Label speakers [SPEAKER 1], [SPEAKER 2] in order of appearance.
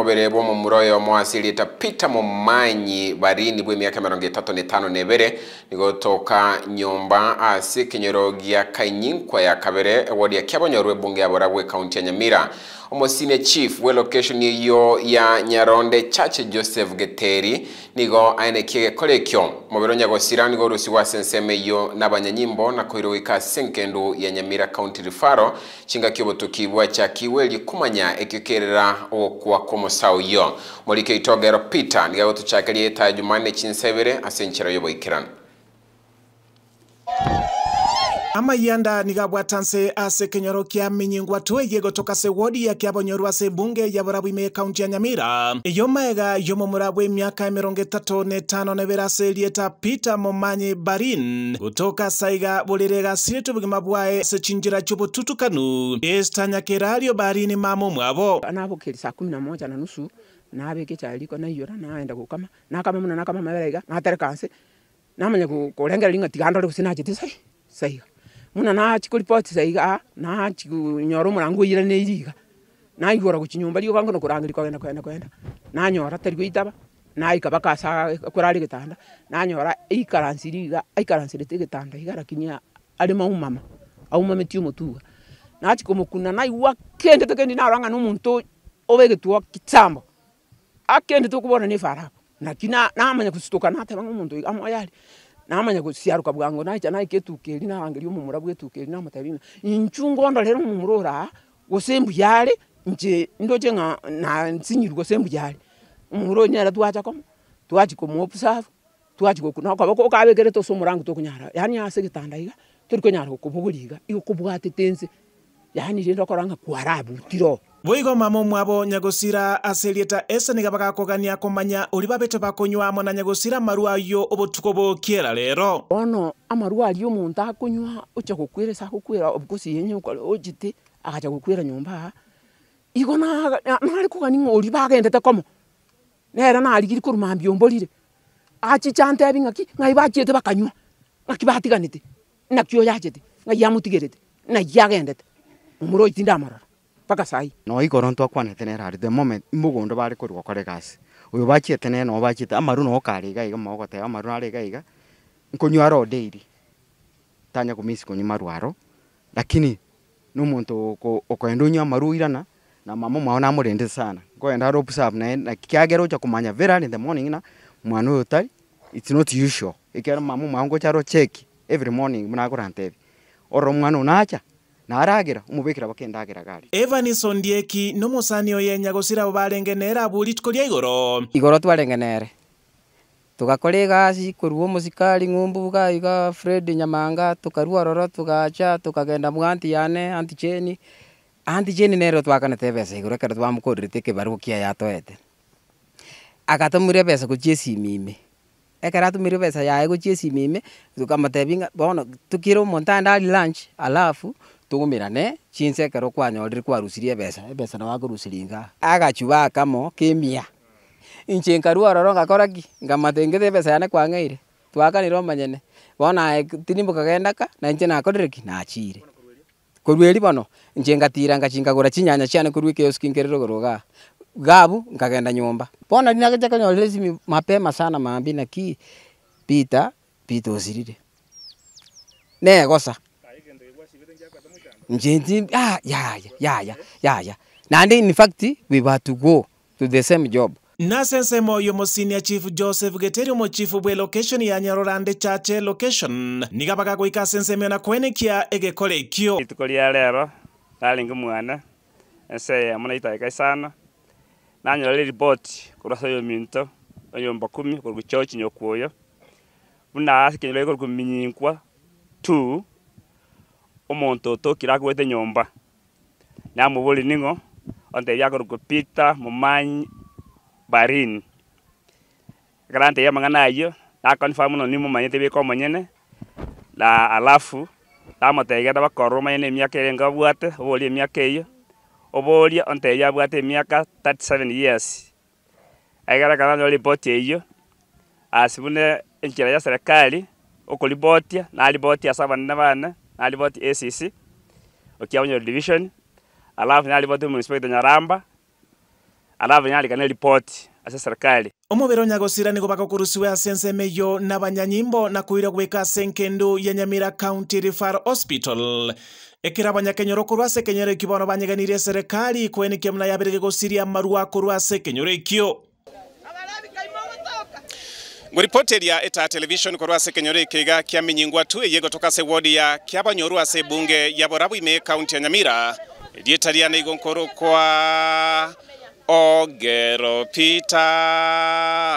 [SPEAKER 1] mubere bwo mu muroyo mwasili tapita mu manyi bari nibwo emyaka mirongo itatu n'itano n'ebere nigotoka nyomba asi kinyoro gia kanyinkwa ya kabere wodi ya kyabonyorwe bunge yaborabwe kaunti ya nyamira omosine chief we location iyo ya nyaronde chache joseph geteri nigo aene kiegekolo ekio mubere onyagosira nigo orusi wasenseme iyo n'abanyanyimbo nakoirwe ika senkendu ya nyamira county rifaro chinga kiobotuki bwachakiwe likumanya ekiokerera okwa komo musauyo muri ike itogero peter niga gutucakariye ta jumanne cinsebere asenchero yoboikiran
[SPEAKER 2] amayanda nikabwata nse ase kenyoro kia minyingwa tweiye gotoka se wodi ya kiabonyoru ase bunge ya ime kaunti ya nyamira iyo maega yomo murabwe myaka emirongo etatu na etano nebere ase lieta peter momanyi barin gotoka saiga borere gasirete obogima bwae ase chinjira chobotutukanu estanyakera ario barini mamo mwabo anabokeri saa kumi na moja na
[SPEAKER 1] nusu nabekete ariko naiyora naenda gukama nakama muno nakama maberaiga natereka nse namanya kurengerera ing'ati gandore gose nachete sai saiga muna nachi kuripoti saiga nachi nyora omorango oirane iriga naigora gochi nyomba rioka nkono korangeri kwagenda kwenda kwenda nanyora tari goitaba naika baka asa korari getanda nanyora eikaransi riga aikaranserete getanda igarakinya are maumama aumameti omotuga nachi komokuna naigwa kendete kendi narang'ana omonto obegetuo kitambo akendete okobona na efarabo na amanya gosituka na ng'omonto iga amoyali namanya go bwango naicha naike tukeli na angeli umumura bwe tukeli na mutabina inchungo ndo lero mumurora gosembu yale nje ndo jenga na nsinyiru gosembu yale umuro nyara twacha komo twachi komuopusafu twachi gokuna kwa bako kabekere to somurangu yani ase gitanda iga torikonyara kunyara kokubuguriga igokubwatete nse yani koranga rokoranga kwarabutiro
[SPEAKER 2] bwigo mamo mwabo nyagosira aselieta ese niga bagakogania komanya uri babete bakonywamo na nyagusira maruayo obotuko bokiera lero
[SPEAKER 1] ono amaru ari omuntu akonywa ocha gukwira sa gukwira obkosi yenye ojite akacha gukwira nyumba igo na nari kugani ng'ori bagendete komo nera narigiri koruma mbiomborire achicha ntebi ng'aki ng'ai bachiete bakanywa ng'aki batiganete nakio yachete ng'ai yamutigerete ng'ai yagendete må rå iti ndamarora mbaka cai
[SPEAKER 3] no ikorwo nä twakwane tene rarä the moment må gå ndå barä kå rä gokore gaci å yå bakie tene no bakie te amaru no karä gaiga maogote amaru arä gaiga nkå nyua ro ndä iri tanya gå mici kå nyua maruaro lakini nä må ntå å kå endå nyua maru irana na mamå mao na må rä ndä sana nkwenda rna kagerå nja kå manya vä ra rä the morning na mwana å yå tari its not usual ikera mamu mangu charo check every morning mna kurante oro mwana unacha na naaragera omubikira bakendagera gari
[SPEAKER 2] evanison Dieki no musani oyenya gosira abo barengenera aburi igoro
[SPEAKER 3] igoro twalengenere tugakora si kurwo musikali ngumbu bwa iga fred nyamanga tukarua roro tugacha tukagenda mwanti yane anti cheni anti cheni nero twakanete ebesa igoro ekero twamokorerete ekebarugo kia yatoete agatumire ebesa gochia esimime ekero atumire ebesa yaye gochia esimime tukamotebi bono tukire omonto ande ari lunch alafu chinse kwa nyodri kwa rusirie besa e, besa na rusiringa aga chuba kamo kimia inche nkarua ororo ngakoraki ngamatingithia mbeca yane kwang'aire twakanire omanyene bona e, ka na inche na kodriki nakorireki nachire kurweri bono inche ngatira ngachinga ngachingagura chinyanya chiane kurwi kioski nkiri ruguru ga gabu nkagenda nyumba bona ndinagecha kanyo lesimi mapema sana maambi na ki pita pito pita ne gosa nje ndi ya ya ya ya ya yeah. And in fact we were to go to the same job
[SPEAKER 2] nasense moyo mosinia chief joseph geteri mochifu bwe location ya nyarorande chache location niga bagagoika sensemio na kwenekia egekore ikio ituko ria
[SPEAKER 4] rero raringa mwana enseye amo naitaika sana nanyorore ripoti korwa soyo minto onyomba kumi korugu church nyokuoyo buna asikenyorore korugu minyinkwa two omonto tokire akwete nyomba namobori ning'o ontebi akoro kopita momanyi barini ekero antebi amang'ana ayio nakonfirm nonie momanyete beka omonyene na alafu namotegera bakorora omanyene emiaka erenge obwate oboria emiaka eyo obooria ontebi abwate emiaka 37 years egere kana nyo ripoti eyio ase buna enchera ya serikali okoribotia naribotia ase abanene bane nalipot ACC okiaonyo division alafu nalipot municipality Nyaramba alafu nyalikane report ase serikali
[SPEAKER 2] omobere onyagosirani gobaka okurusiwa ase ensemeyo na banyanyimbo nakwire goika ase enkendu ya nyamira county refer hospital ekera abanyakenyoro korwa ase ekenyoro ekio bono banyeganirie eserekari kweneki muna yaberege gosiria amarua korwa ase ekenyoro ekio nguripoteri ya eta television korwase kenyore ikiga kiamenyingwa tu iye gotoka se wodi ya kiabanyorwa se bunge ya ime kaunti ya nyamira lietariana igonkoro kwa ogero pita